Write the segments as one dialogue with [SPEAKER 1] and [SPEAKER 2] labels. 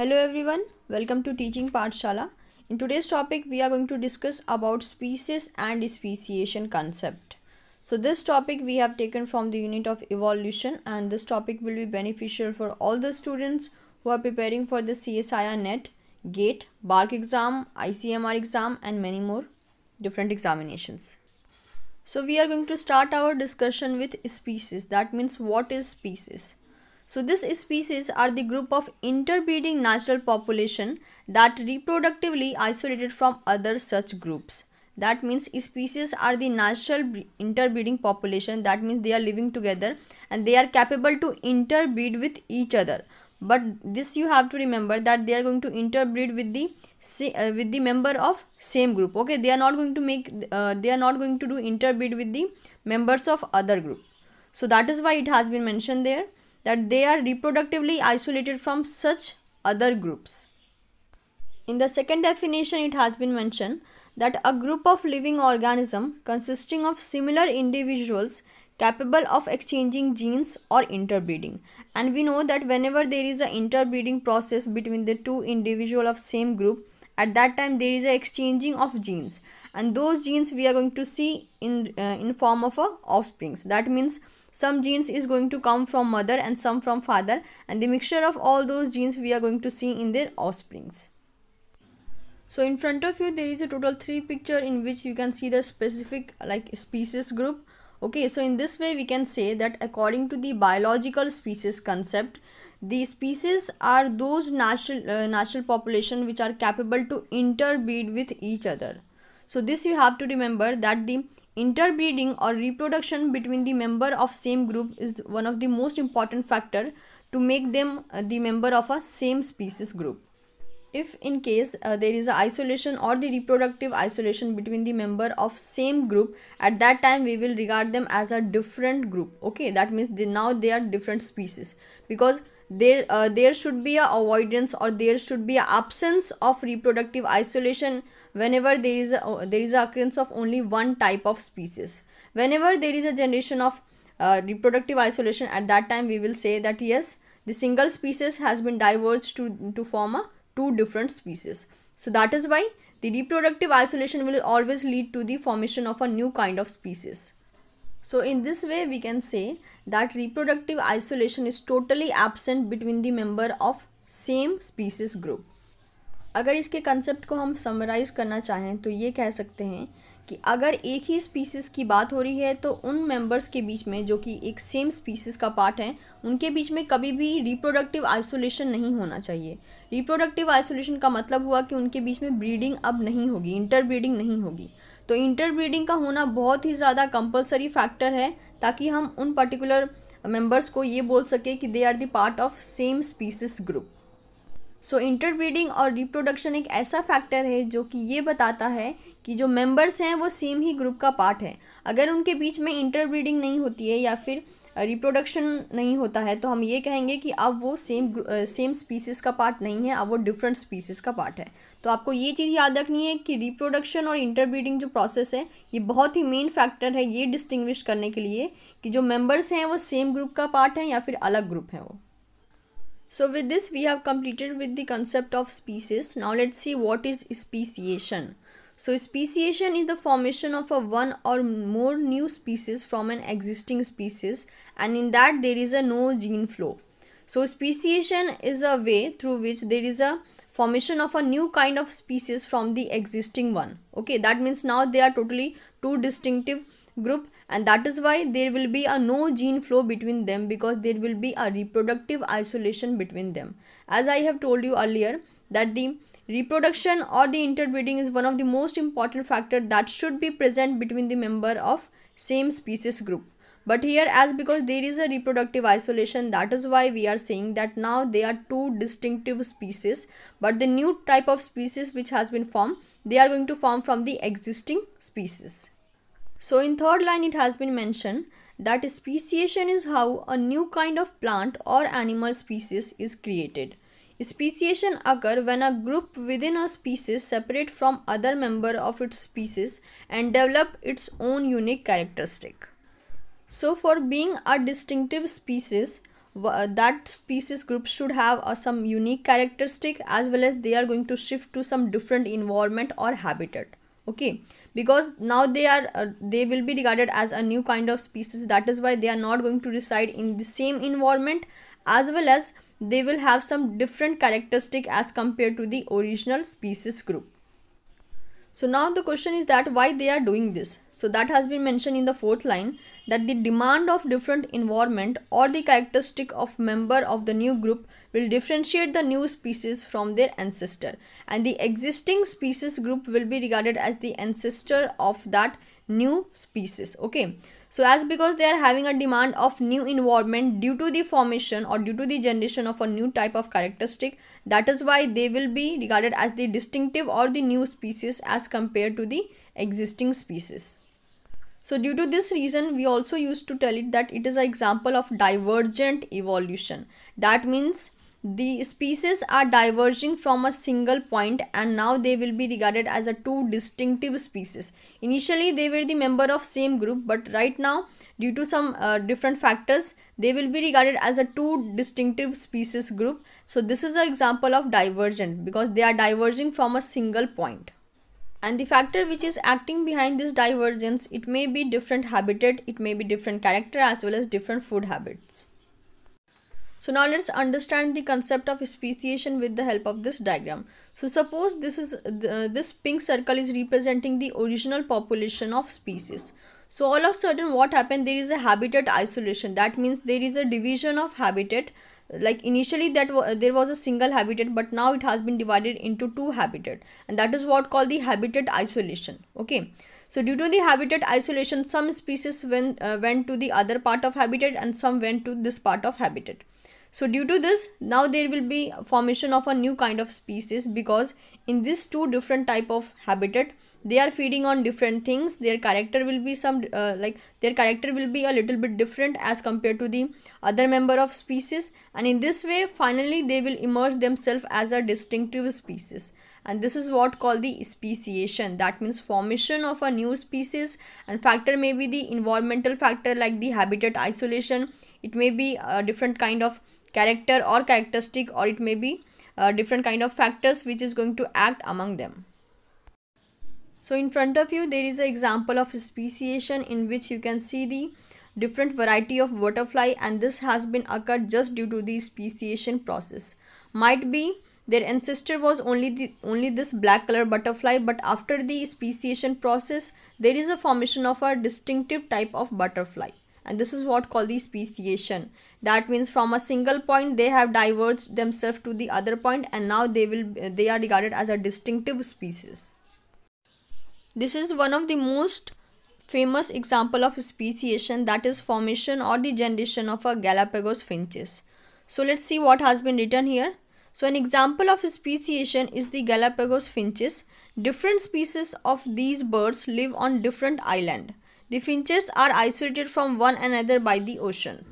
[SPEAKER 1] Hello everyone, welcome to Teaching Partshala. In today's topic, we are going to discuss about species and speciation concept. So this topic we have taken from the unit of evolution and this topic will be beneficial for all the students who are preparing for the CSIR NET, GATE, BARC exam, ICMR exam and many more different examinations. So we are going to start our discussion with species that means what is species. So these species are the group of interbreeding natural population that reproductively isolated from other such groups. That means species are the natural interbreeding population that means they are living together and they are capable to interbreed with each other. But this you have to remember that they are going to interbreed with the uh, with the member of same group. Okay, they are not going to make uh, they are not going to do interbreed with the members of other group. So that is why it has been mentioned there that they are reproductively isolated from such other groups. In the second definition, it has been mentioned that a group of living organism consisting of similar individuals capable of exchanging genes or interbreeding and we know that whenever there is an interbreeding process between the two individual of same group at that time there is an exchanging of genes and those genes we are going to see in uh, in form of a offsprings that means some genes is going to come from mother and some from father and the mixture of all those genes we are going to see in their offsprings. So in front of you there is a total three picture in which you can see the specific like species group. Okay, so in this way we can say that according to the biological species concept, the species are those natural, uh, natural population which are capable to interbreed with each other. So this you have to remember that the Interbreeding or reproduction between the member of same group is one of the most important factor to make them uh, the member of a same species group. If in case uh, there is isolation or the reproductive isolation between the member of same group, at that time we will regard them as a different group. Okay, that means they, now they are different species because there uh, there should be a avoidance or there should be absence of reproductive isolation whenever there is a, there is a occurrence of only one type of species whenever there is a generation of uh, reproductive isolation at that time we will say that yes the single species has been diverged to to form a two different species so that is why the reproductive isolation will always lead to the formation of a new kind of species so in this way we can say that reproductive isolation is totally absent between the member of same species group अगर इसके concept को हम summarise करना चाहें तो ये कह सकते हैं कि अगर एक ही स्पीसीज़ की बात हो रही है तो उन मेंबर्स के बीच में जो कि एक सेम स्पीसीज़ का पार्ट हैं उनके बीच में कभी भी रिप्रोडक्टिव आइसोलेशन नहीं होना चाहिए रिप्रोडक्टिव आइसोलेशन का मतलब हुआ कि उनके बीच में ब्रीडिंग अब नहीं होगी इंटरब्रीडिंग नहीं होगी तो इंटरब्रीडिंग का होना बहुत ही ज़्यादा कंपलसरी फैक्टर है ताकि हम उन पर्टिकुलर मेंबर्स को ये बोल सके कि they are the part of same species group so interbreeding और रिप्रोडक्शन एक ऐसा फैक्टर है जो कि ये बताता है कि जो मेंबर्स हैं वो सेम ही ग्रुप का पार्ट है अगर उनके बीच में इंटरब्रीडिंग नहीं होती है या फिर रिप्रोडक्शन नहीं होता है तो हम ये कहेंगे कि अब वो सेम सेम स्पीसीज़ का पार्ट नहीं है अब वो डिफरेंट स्पीसीज़ का पार्ट है तो आपको ये चीज़ याद रखनी है कि रिप्रोडक्शन और इंटरब्रीडिंग जो प्रोसेस है ये बहुत ही मेन फैक्टर है ये डिस्टिंग्विश करने के लिए कि जो मेंबर्स हैं वो सेम ग्रुप का पार्ट है या फिर अलग ग्रुप हैं वो So with this we have completed with the concept of species. Now let's see what is speciation. So speciation is the formation of a one or more new species from an existing species and in that there is a no gene flow. So speciation is a way through which there is a formation of a new kind of species from the existing one. Okay that means now they are totally two distinctive group and that is why there will be a no gene flow between them because there will be a reproductive isolation between them as i have told you earlier that the reproduction or the interbreeding is one of the most important factor that should be present between the member of same species group but here as because there is a reproductive isolation that is why we are saying that now they are two distinctive species but the new type of species which has been formed they are going to form from the existing species so in third line it has been mentioned that speciation is how a new kind of plant or animal species is created. Speciation occur when a group within a species separate from other member of its species and develop its own unique characteristic. So for being a distinctive species, uh, that species group should have uh, some unique characteristic as well as they are going to shift to some different environment or habitat okay because now they are uh, they will be regarded as a new kind of species that is why they are not going to reside in the same environment as well as they will have some different characteristic as compared to the original species group. So now the question is that why they are doing this. So that has been mentioned in the fourth line that the demand of different environment or the characteristic of member of the new group will differentiate the new species from their ancestor and the existing species group will be regarded as the ancestor of that new species okay so as because they are having a demand of new environment due to the formation or due to the generation of a new type of characteristic that is why they will be regarded as the distinctive or the new species as compared to the existing species so due to this reason, we also used to tell it that it is an example of divergent evolution. That means the species are diverging from a single point and now they will be regarded as a two distinctive species initially they were the member of same group but right now due to some uh, different factors they will be regarded as a two distinctive species group so this is an example of divergent because they are diverging from a single point and the factor which is acting behind this divergence it may be different habitat it may be different character as well as different food habits so now let's understand the concept of speciation with the help of this diagram. So suppose this is this pink circle is representing the original population of species. So all of sudden what happened there is a habitat isolation that means there is a division of habitat like initially that there was a single habitat but now it has been divided into two habitat and that is what called the habitat isolation okay so due to the habitat isolation some species went, uh, went to the other part of habitat and some went to this part of habitat so due to this, now there will be formation of a new kind of species because in these two different type of habitat, they are feeding on different things. Their character will be some uh, like their character will be a little bit different as compared to the other member of species. And in this way, finally, they will emerge themselves as a distinctive species and this is what called the speciation that means formation of a new species and factor may be the environmental factor like the habitat isolation it may be a different kind of character or characteristic or it may be uh, different kind of factors which is going to act among them. So in front of you there is an example of speciation in which you can see the different variety of butterfly and this has been occurred just due to the speciation process. Might be their ancestor was only the only this black color butterfly but after the speciation process there is a formation of a distinctive type of butterfly and this is what called the speciation that means from a single point they have diverged themselves to the other point and now they will they are regarded as a distinctive species this is one of the most famous example of speciation that is formation or the generation of a galapagos finches so let's see what has been written here so an example of speciation is the galapagos finches different species of these birds live on different island the finches are isolated from one another by the ocean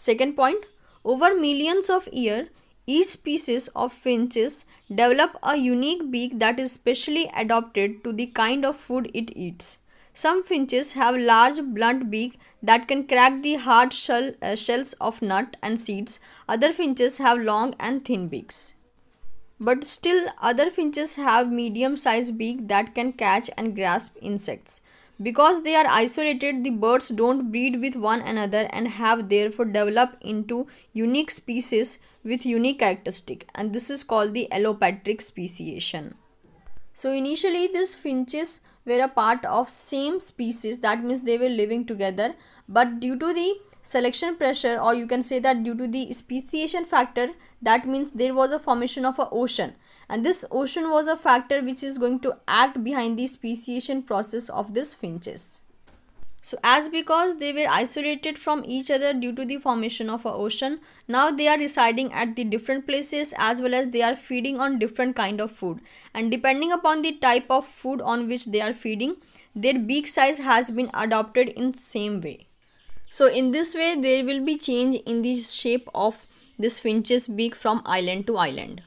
[SPEAKER 1] Second point, over millions of years, each species of finches develop a unique beak that is specially adapted to the kind of food it eats. Some finches have large blunt beak that can crack the hard shell, uh, shells of nut and seeds. Other finches have long and thin beaks. But still other finches have medium sized beak that can catch and grasp insects. Because they are isolated, the birds don't breed with one another and have therefore developed into unique species with unique characteristic and this is called the allopatric speciation. So initially these finches were a part of same species that means they were living together but due to the selection pressure or you can say that due to the speciation factor that means there was a formation of a ocean and this ocean was a factor which is going to act behind the speciation process of these finches. So as because they were isolated from each other due to the formation of an ocean, now they are residing at the different places as well as they are feeding on different kind of food. And depending upon the type of food on which they are feeding, their beak size has been adopted in same way. So in this way, there will be change in the shape of this finch's beak from island to island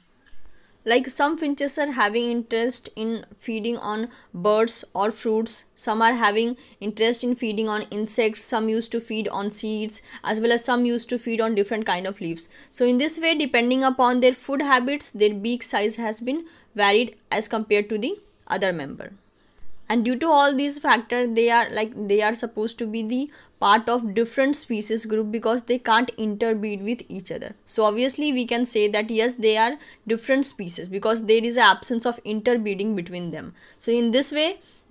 [SPEAKER 1] like some finches are having interest in feeding on birds or fruits some are having interest in feeding on insects some used to feed on seeds as well as some used to feed on different kind of leaves so in this way depending upon their food habits their beak size has been varied as compared to the other member and due to all these factors they are like they are supposed to be the part of different species group because they can't interbreed with each other so obviously we can say that yes they are different species because there is absence of interbreeding between them so in this way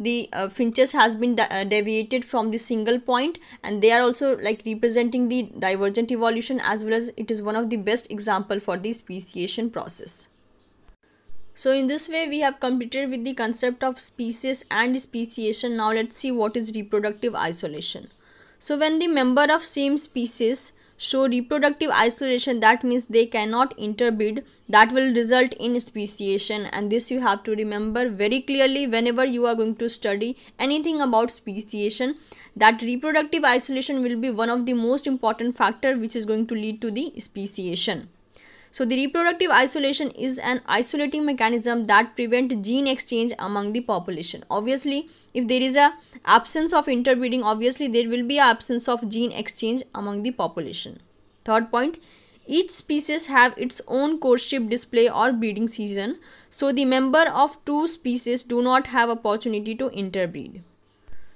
[SPEAKER 1] the uh, finches has been uh, deviated from the single point and they are also like representing the divergent evolution as well as it is one of the best example for the speciation process so in this way we have completed with the concept of species and speciation. Now let's see what is reproductive isolation. So when the member of same species show reproductive isolation that means they cannot interbreed that will result in speciation and this you have to remember very clearly whenever you are going to study anything about speciation that reproductive isolation will be one of the most important factor which is going to lead to the speciation. So the reproductive isolation is an isolating mechanism that prevent gene exchange among the population. Obviously, if there is a absence of interbreeding, obviously there will be absence of gene exchange among the population. Third point, each species have its own courtship display or breeding season. So the member of two species do not have opportunity to interbreed.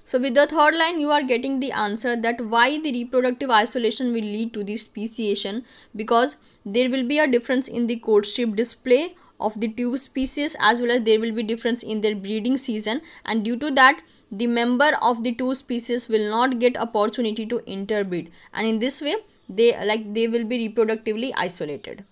[SPEAKER 1] So with the third line you are getting the answer that why the reproductive isolation will lead to the speciation because there will be a difference in the courtship display of the two species as well as there will be difference in their breeding season and due to that the member of the two species will not get opportunity to interbreed and in this way they like they will be reproductively isolated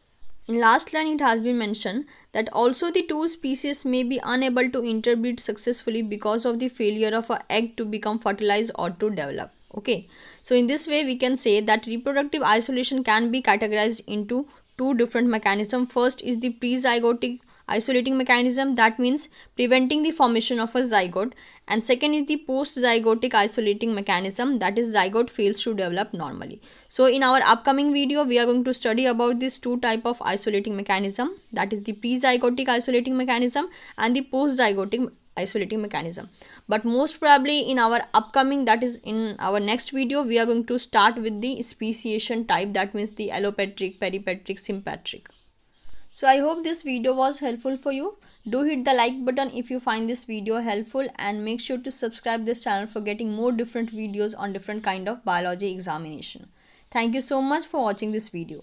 [SPEAKER 1] in last line it has been mentioned that also the two species may be unable to interbreed successfully because of the failure of a egg to become fertilized or to develop okay so in this way, we can say that reproductive isolation can be categorized into two different mechanisms. First is the prezygotic isolating mechanism that means preventing the formation of a zygote and second is the post-zygotic isolating mechanism that is zygote fails to develop normally. So in our upcoming video we are going to study about these two type of isolating mechanism that is the prezygotic isolating mechanism and the post-zygotic isolating mechanism but most probably in our upcoming that is in our next video we are going to start with the speciation type that means the allopatric peripatric sympatric so i hope this video was helpful for you do hit the like button if you find this video helpful and make sure to subscribe this channel for getting more different videos on different kind of biology examination thank you so much for watching this video